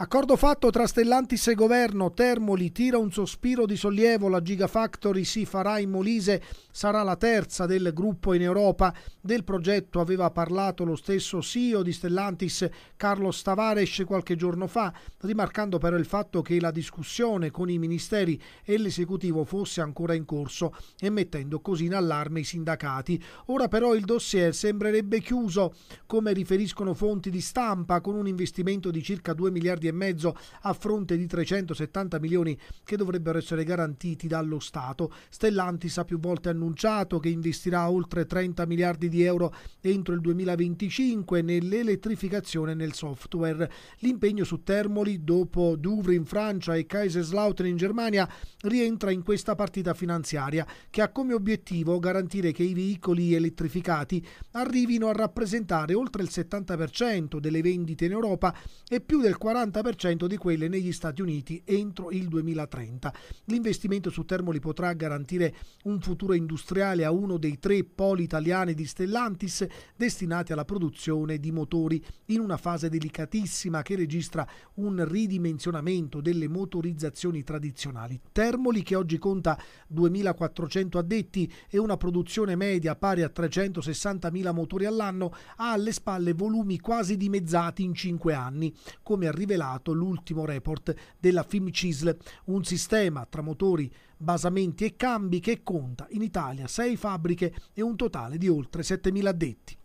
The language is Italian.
Accordo fatto tra Stellantis e governo, Termoli tira un sospiro di sollievo, la Gigafactory si farà in Molise, sarà la terza del gruppo in Europa. Del progetto aveva parlato lo stesso CEO di Stellantis Carlo Stavares qualche giorno fa, rimarcando però il fatto che la discussione con i ministeri e l'esecutivo fosse ancora in corso e mettendo così in allarme i sindacati. Ora però il dossier sembrerebbe chiuso, come riferiscono fonti di stampa, con un investimento di circa 2 miliardi e mezzo a fronte di 370 milioni che dovrebbero essere garantiti dallo Stato. Stellantis ha più volte annunciato che investirà oltre 30 miliardi di euro entro il 2025 nell'elettrificazione e nel software. L'impegno su Termoli dopo Douvres in Francia e Kaiserslautern in Germania rientra in questa partita finanziaria che ha come obiettivo garantire che i veicoli elettrificati arrivino a rappresentare oltre il 70% delle vendite in Europa e più del 40% 50% di quelle negli Stati Uniti entro il 2030. L'investimento su Termoli potrà garantire un futuro industriale a uno dei tre poli italiani di Stellantis destinati alla produzione di motori in una fase delicatissima che registra un ridimensionamento delle motorizzazioni tradizionali. Termoli che oggi conta 2400 addetti e una produzione media pari a 360.000 motori all'anno ha alle spalle volumi quasi dimezzati in 5 anni, come ha rivelato rivelato l'ultimo report della FIMCISL, un sistema tra motori, basamenti e cambi che conta in Italia sei fabbriche e un totale di oltre 7.000 addetti.